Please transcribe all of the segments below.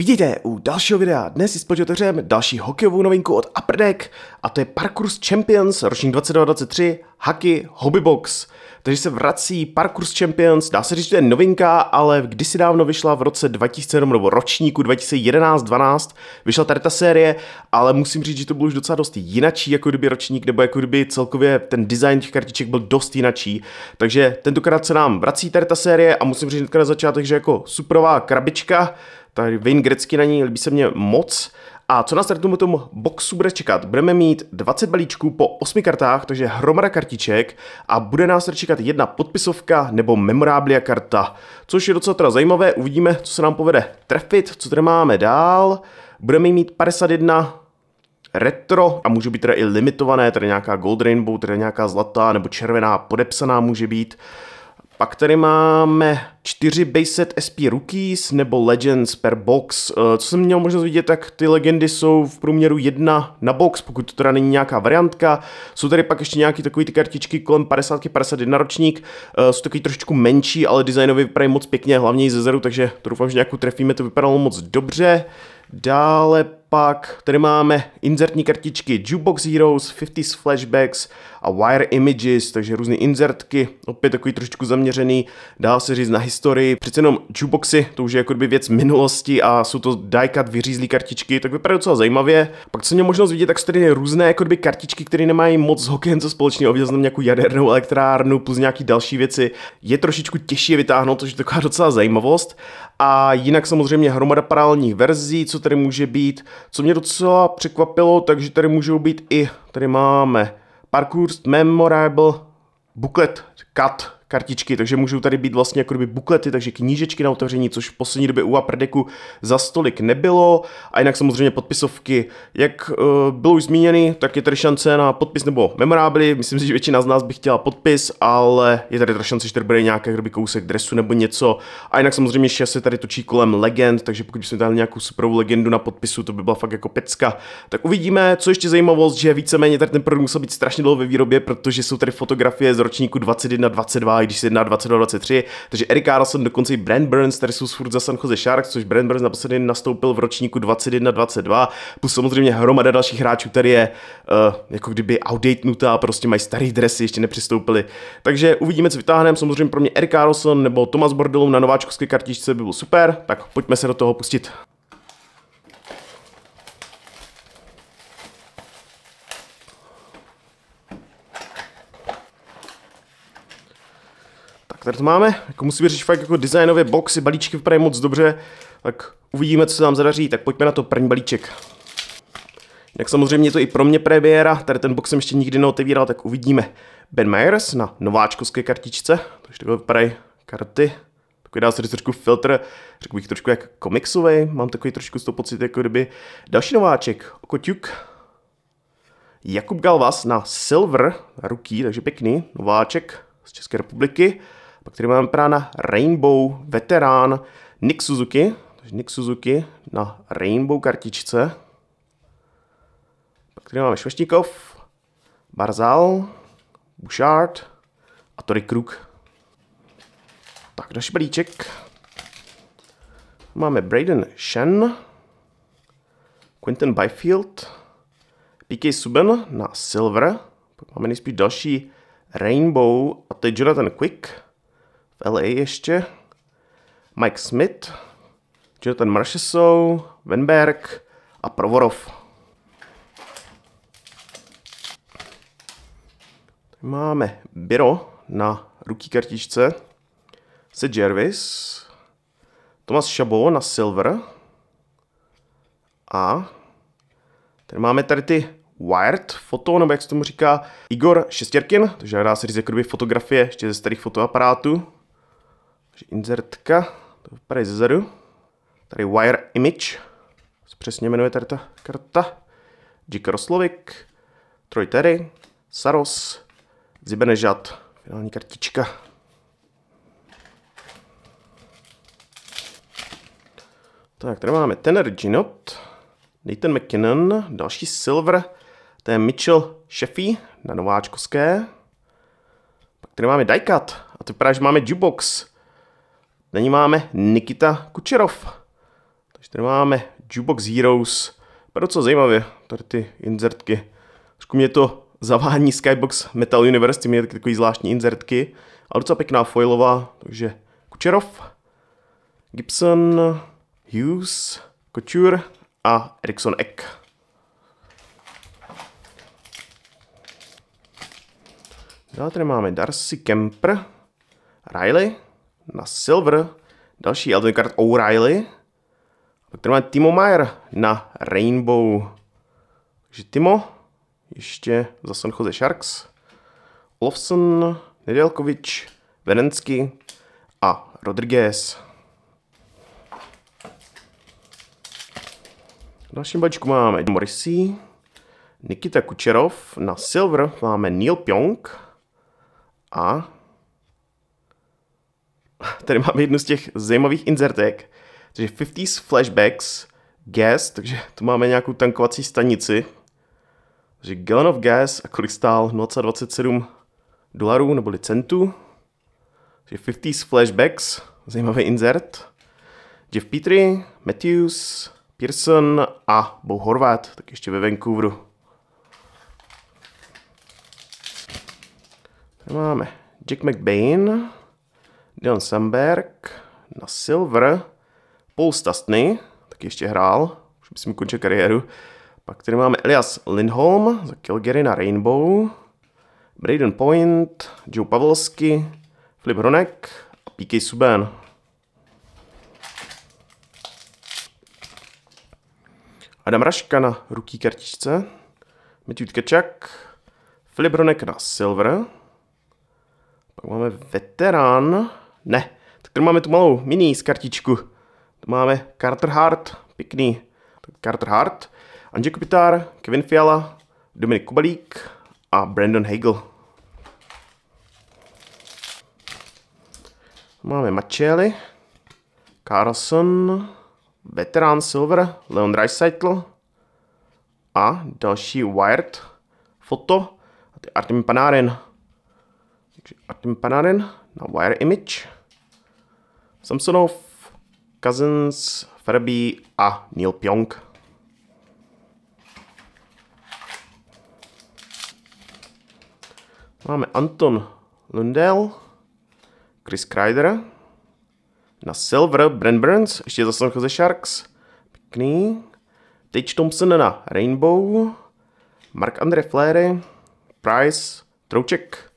Vidíte u dalšího videa. Dnes si společně otevřeme další hokejovou novinku od Upper Deck a to je Parkour Champions ročník 2023. Haki Hobby Hobbybox. Takže se vrací Parkour Champions, dá se říct, že to je novinka, ale kdysi dávno vyšla v roce 2007 nebo ročníku 2011-12, vyšla tady ta série, ale musím říct, že to bylo už docela dost jinačí, jako kdyby ročník, nebo jako kdyby celkově ten design těch kartiček byl dost jinačí. Takže tentokrát se nám vrací tady ta série a musím říct že na začátek, že jako superová krabička, Tady Wayne Grecky na ní líbí se mě moc. A co nás tady tomu boxu bude čekat? Budeme mít 20 balíčků po 8 kartách, takže hromada kartiček a bude nás tady čekat jedna podpisovka nebo memorabilia karta, což je docela teda zajímavé, uvidíme, co se nám povede trefit, co tady máme dál. Budeme mít 51 retro a můžou být teda i limitované, tady nějaká Gold Rainbow, tady nějaká zlatá nebo červená podepsaná může být. Pak tady máme čtyři Bayset SP Rookies nebo Legends per box. Eh, co jsem měl možnost vidět, tak ty legendy jsou v průměru jedna na box, pokud to teda není nějaká variantka. Jsou tady pak ještě nějaké takové ty kartičky kolem 50 51 ročník, eh, jsou takový trošičku menší, ale designově vypadají moc pěkně, hlavně i ze zeru, takže to doufám, že nějakou trefíme, to vypadalo moc dobře. Dále pak tady máme insertní kartičky Jukebox Heroes, 50s Flashbacks a Wire Images, takže různé inzertky, opět takový trošičku zaměřený, dá se říct na historii. Přece jenom jukeboxy, to už je jako věc minulosti a jsou to diecut vyřízlý kartičky, tak vypadá docela zajímavě. Pak co měl možnost vidět, tak jsou tady různé jako kartičky, které nemají moc s hokejem co společně. viděl nějakou jadernou elektrárnu plus nějaký další věci. Je trošičku těžší vytáhnout, což je taková docela zajímavost. A jinak samozřejmě hromada paralelních verzí, co tady může být. Co mě docela překvapilo, takže tady můžou být i, tady máme Parkour Memorable Booklet Cut kartičky, takže můžou tady být vlastně jako buklety, takže knížečky na otevření, což v poslední době u Aperdeku za stolik nebylo. A jinak samozřejmě podpisovky, jak uh, bylo už zmíněny, tak je tady šance na podpis nebo memorábly. Myslím si, že většina z nás by chtěla podpis, ale je tady ta šance, že tady bude nějaký jako kdyby kousek dresu nebo něco. A jinak samozřejmě že se tady točí kolem legend, takže pokud bychom dali nějakou superovou legendu na podpisu, to by byla fakt jako pecka. Tak uvidíme, co ještě zajímavost, že víceméně tady ten produkt musel být strašně dlouho ve výrobě, protože jsou tady fotografie z ročníku 21, 22, i když se jedná 22-23. Takže Eric Carlson, dokonce i Brent Burns, tady jsou furt za San Jose Sharks, což Brent Burns naposledy nastoupil v ročníku 21-22, plus samozřejmě hromada dalších hráčů, který je uh, jako kdyby outdatenutá, prostě mají starý dresy, ještě nepřistoupili. Takže uvidíme, co vytáhneme. Samozřejmě pro mě Eric Carlson nebo Thomas Bordelum na nováčkovské kartičce by byl super, tak pojďme se do toho pustit. Tak tady to máme. Jako musí vyřešit fakt jako designově boxy, balíčky vypadají moc dobře. Tak uvidíme, co se nám zadaří. Tak pojďme na to první balíček. Jak samozřejmě je to i pro mě premiéra, tady ten box jsem ještě nikdy neotevíral, tak uvidíme. Ben Myers na nováčkovské kartičce, takže takhle vypadají karty. Takový dá se říct trošku filtr, řekl bych trošku jak komiksový, mám takový trošku z toho pocit, jako kdyby další nováček, Okoťuk. Jakub Galvas na Silver, na ruky, takže pěkný nováček z České republiky. Pak tady máme na Rainbow Veterán Nick Suzuki, takže Nick Suzuki na Rainbow kartičce. Pak tady máme Šveštíkov, Barzal, Bouchard a Tory Krug. Tak, další balíček. Máme Braden Shen, Quentin Byfield, PK Subban na Silver, pak máme nejspíš další Rainbow a to je Jonathan Quick v LA ještě. Mike Smith, Jonathan Marchesou, Wenberg a Provorov. Tady máme Biro na ruký kartičce, se Jervis, Thomas Chabot na Silver a tady máme tady ty Wired foto, nebo jak se tomu říká, Igor Šestěrkin, to žádá se říct jakoby fotografie ještě ze starých fotoaparátů. Takže insertka, to vypadá zadu. Tady Wire Image, se přesně jmenuje tady ta karta. J. Roslovik, Troy Terry, Saros, Zibenežat, finální kartička. Tak, tady máme Tenor Ginot, Nathan McKinnon, další Silver, to je Mitchell Sheffy na nováčkovské. Pak tady máme Dajkat a to právě, že máme Jubox. Na ní máme Nikita Kučerov. Takže tady máme Jukebox Heroes. Pro co zajímavě, tady ty inzertky. Trošku mě to zavání Skybox Metal Universe, ty mě takový zvláštní inzertky. Ale docela pěkná foilová, takže Kučerov, Gibson, Hughes, Couture a Ericsson Eck. Dále tady máme Darcy Kemper, Riley, na silver. Další Elvin Card O'Reilly. Pak tady máme Timo Mayer na Rainbow. Takže Timo, ještě za San Jose Sharks. Olofsson, Nedělkovič, Venensky a Rodriguez. V dalším balíčku máme Morrissey, Nikita Kučerov, na Silver máme Neil Pionk a tady máme jednu z těch zajímavých insertek, takže 50s flashbacks, gas, takže tu máme nějakou tankovací stanici. Takže gallon of gas a kolik stál 0,27 dolarů nebo centů. Takže 50s flashbacks, zajímavý insert. Jeff Petrie, Matthews, Pearson a Bo Horvat, tak ještě ve Vancouveru. Tady máme Jack McBain, Dylan Samberg na Silver, Paul Stastny, tak ještě hrál, už mi končil kariéru. Pak tady máme Elias Lindholm za Kilgary na Rainbow, Braden Point, Joe Pavelski, Filip Hronek a PK Subban. Adam Raška na ruký kartičce, Matthew Tkačak, Filip Hronek na Silver, pak máme veterán ne. Tak tady máme tu malou mini z kartičku. Tu máme Carter Hart, pěkný. Carter Hart, Andrzej Kopitar, Kevin Fiala, Dominik Kubalík a Brandon Hagel. Máme Macelli, Carlson, Veterán Silver, Leon Dreisaitl a další Wired foto a to je Artem Panarin. Takže Artem Panarin na Wire Image. Samsonov, Cousins, Ferby a Neil Pionk. Máme Anton Lundell, Chris Kreider, na Silver Brent Burns, ještě zase ze Sharks, pěkný. Tage Thompson na Rainbow, Mark Andre Fleury, Price, Trouček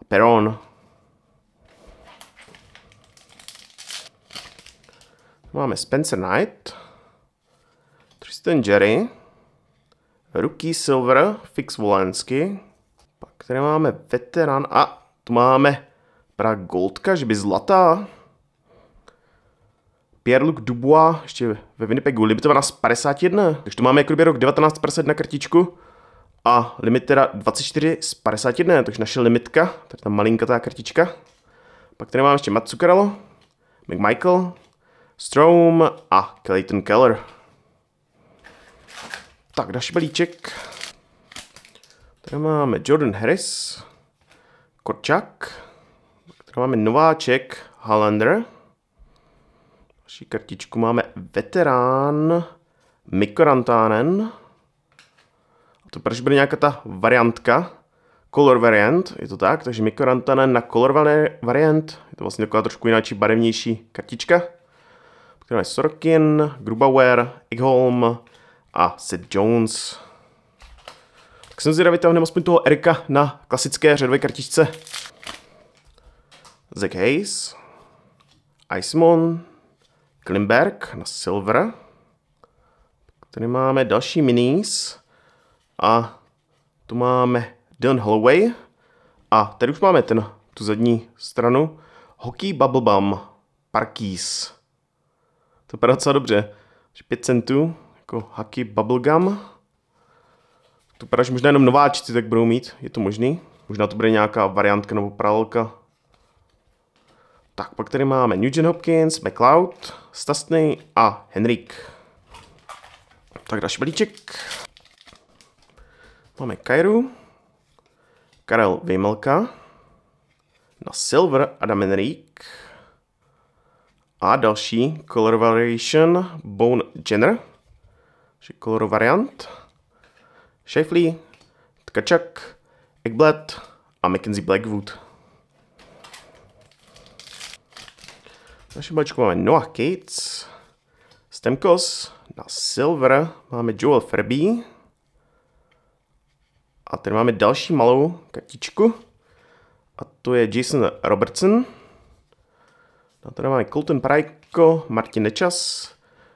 a Peron. Máme Spencer Knight, Tristan Jerry, Rookie Silver, Fix Volensky, pak tady máme veteran a tu máme pra Goldka, že by zlatá. Pierre-Luc Dubois, ještě ve Winnipegu, limitovaná z 51. Takže tu máme jako rok 19% na kartičku a limit teda 24 z 51, takže naše limitka, tady ta ta kartička. Pak tady máme ještě Matsukaralo, McMichael, Strom a Clayton Keller. Tak, další balíček. Tady máme Jordan Harris, Korčak, tady máme Nováček, Hallander. Další kartičku máme veterán Mikorantánen. A to proč bude nějaká ta variantka, color variant, je to tak, takže Mikorantánen na color variant, je to vlastně taková trošku jináčí barevnější kartička které máme Sorkin, Grubauer, Igholm a Sid Jones. Tak jsem zvědavý, tam aspoň toho Erika na klasické řadové kartičce. Zack Hayes, Icemon, Klimberg na Silver. Tady máme další minis. A tu máme Dylan Holloway. A tady už máme ten, tu zadní stranu. Hockey Bubble Bum. Parkis. To vypadá docela dobře. 5 centů, jako haky bubblegum. To vypadá, možná jenom nováčci tak budou mít, je to možný. Možná to bude nějaká variantka nebo pralka. Tak, pak tady máme Nugent Hopkins, McLeod, Stastny a Henrik. Tak další balíček. Máme Kairu, Karel Vejmelka, na Silver Adam Henrik, a další color variation Bone Jenner, color variant, Shifley, Tkačak, Eggblad a McKenzie Blackwood. V našem balíčku máme Noah Cates, Stemkos, na Silver máme Joel Ferby a tady máme další malou kartičku a to je Jason Robertson. No tady máme Colton Prajko, Martin Nečas,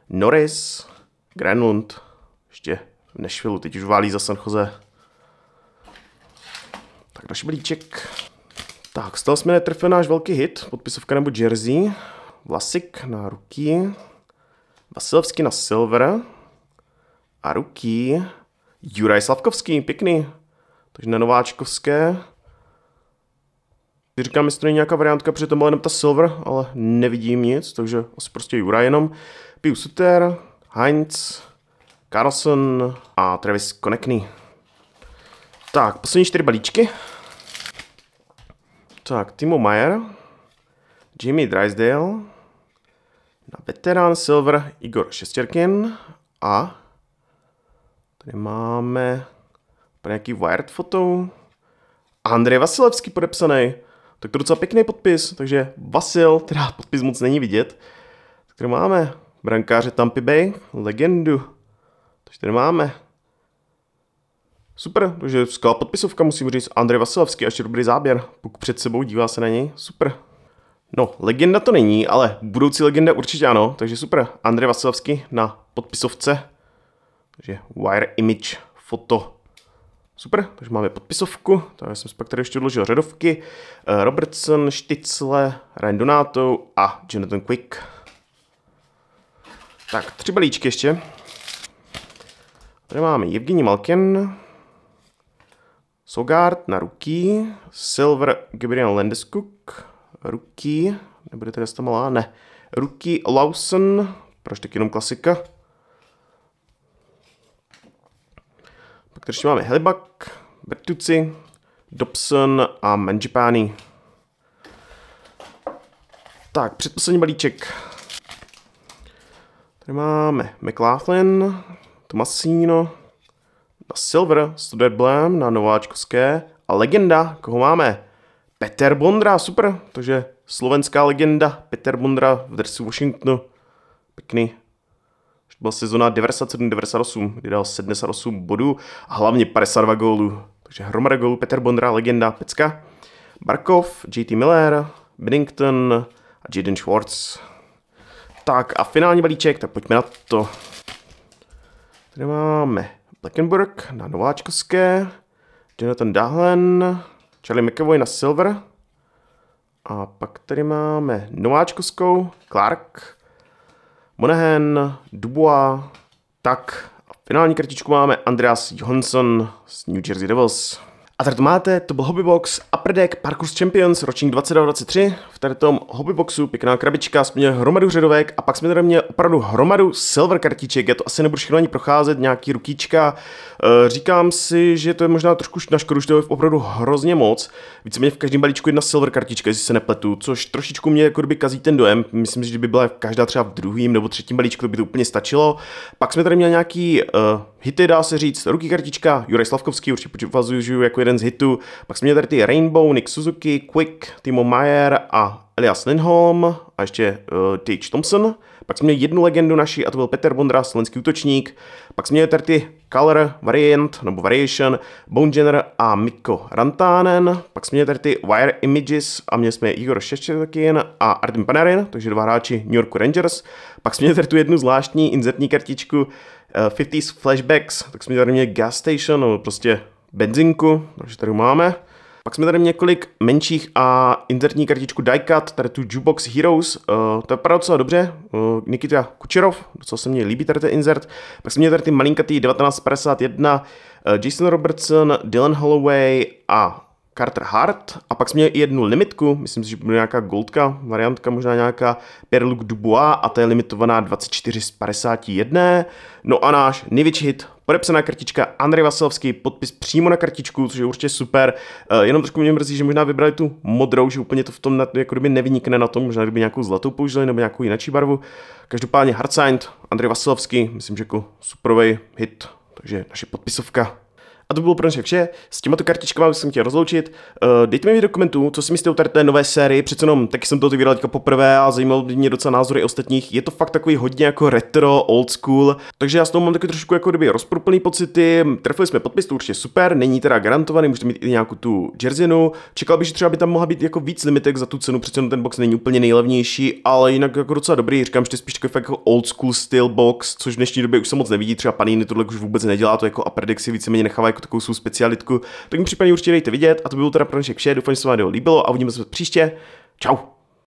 Norris, Granlund, ještě v Nashville, teď už válí za San Jose. Tak další blíček. Tak, z toho jsme netrfil náš velký hit, podpisovka nebo jersey. Vlasik na ruky, Vasilovský na silver a ruky Juraj Slavkovský, pěkný. Takže na nováčkovské. Říkám, jestli to není nějaká variantka, protože to byla jenom ta Silver, ale nevidím nic, takže asi prostě Jura jenom. Piu Suter, Heinz, Carlson a Travis Konekný. Tak, poslední čtyři balíčky. Tak, Timo Mayer, Jimmy Drysdale, na veterán Silver Igor Šestěrkin a tady máme nějaký wired foto. Andrej Vasilevský podepsaný. Tak to docela pěkný podpis, takže Vasil, teda podpis moc není vidět. Tak tady máme brankáře Tampa Bay, legendu. Takže tady máme. Super, takže skvělá podpisovka, musím říct. Andrej Vasilovský, ještě dobrý záběr, pokud před sebou dívá se na něj, super. No, legenda to není, ale budoucí legenda určitě ano, takže super. Andrej Vasilovský na podpisovce, takže Wire Image Foto Super, takže máme podpisovku, tak jsem pak tady ještě odložil řadovky. Eh, Robertson, Šticle, Ryan Donato a Jonathan Quick. Tak, tři balíčky ještě. Tady máme Evgeni Malkin, Sogard na ruky, Silver Gabriel Landeskuk, ruky, nebude teda malá, ne, ruky Lawson, proč tak jenom klasika, Takže máme Helibak, Bertuci, Dobson a Mangipani. Tak, předposlední balíček. Tady máme McLaughlin, Tomasino, na Silver, Blam, na Nováčkovské a legenda, koho máme? Peter Bondra, super, takže slovenská legenda Peter Bondra v dresu Washingtonu. Pěkný byla sezona 97-98, kdy dal 78 bodů a hlavně 52 gólů. Takže hromada gólů, Peter Bondra, legenda, pecka. Barkov, JT Miller, Bennington a Jaden Schwartz. Tak a finální balíček, tak pojďme na to. Tady máme Blackenburg na nováčkovské, Jonathan Dahlen, Charlie McAvoy na silver, a pak tady máme nováčkovskou, Clark, Monahan, Dubois, tak finální kartičku máme Andreas Johnson z New Jersey Devils. A tady to máte, to byl Hobbybox prdek Parkour Champions ročník 2023. V této hobbyboxu pěkná krabička, jsme měli hromadu řadovek a pak jsme tady měli opravdu hromadu silver kartiček. Já to asi nebudu všechno ani procházet, nějaký rukička. Eh, říkám si, že to je možná trošku na škodu, že to je opravdu hrozně moc. Víceméně v každém balíčku jedna silver kartička, jestli se nepletu, což trošičku mě jako kdyby kazí ten dojem. Myslím si, že by byla každá třeba v druhém nebo třetím balíčku, to by to úplně stačilo. Pak jsme tady měli nějaký uh, hity, dá se říct, ruky kartička, Juraj Slavkovský určitě považuji jako jeden z hitů. Pak jsme měli tady ty Rainbow Timbou, Nick Suzuki, Quick, Timo Mayer a Elias Lindholm a ještě uh, eh, Tage Thompson. Pak jsme měli jednu legendu naší a to byl Peter Bondra, slovenský útočník. Pak jsme měli tady Color, Variant nebo Variation, Bone Jenner a Mikko Rantanen. Pak jsme měli tady ty Wire Images a měli jsme Igor Šeštětakin a Artem Panarin, takže dva hráči New York Rangers. Pak jsme měli tady tu jednu zvláštní insertní kartičku uh, eh, 50s Flashbacks, tak jsme tady měli Gas Station, nebo prostě benzinku, takže tady máme. Pak jsme tady několik menších a insertní kartičku Diecut, tady tu Jukebox Heroes, uh, to vypadá docela dobře, uh, Nikita Kučerov, docela se mně líbí tady ten insert. Pak jsme měli tady ty malinkatý 1951, uh, eh, Jason Robertson, Dylan Holloway a Carter Hart a pak jsme měli i jednu limitku, myslím si, že bude nějaká goldka, variantka, možná nějaká perluk Dubois a ta je limitovaná 24 z 51. No a náš největší hit, podepsaná kartička, Andrej Vasilovský, podpis přímo na kartičku, což je určitě super. Eh, jenom trošku mě mrzí, že možná vybrali tu modrou, že úplně to v tom jako kdyby nevynikne na tom, možná kdyby nějakou zlatou použili nebo nějakou jináčí barvu. Každopádně Hard Signed, Andrej Vasilovský, myslím, že jako superový hit, takže naše podpisovka a to bylo pro dnešek vše. S těmato kartičkami jsem chtěl rozloučit. Uh, dejte mi do komentů, co si myslíte o tady té nové sérii. Přece jenom taky jsem to otvíral teďka poprvé a zajímalo by mě docela názory ostatních. Je to fakt takový hodně jako retro, old school. Takže já s toho mám taky trošku jako kdyby rozproplný pocity. Trefili jsme podpis, to určitě super. Není teda garantovaný, můžete mít i nějakou tu jerzinu. Čekal bych, že třeba by tam mohla být jako víc limitek za tu cenu, přece ten box není úplně nejlevnější, ale jinak jako docela dobrý. Říkám, že to je spíš takový jako old school style box, což v dnešní době už se moc nevidí. Třeba paní tohle už vůbec nedělá, to jako a víceméně nechává jako takovou svou specialitku, tak mi případně určitě dejte vidět a to bylo teda pro dnešek vše, doufám, že se vám video líbilo a uvidíme se příště. Ciao.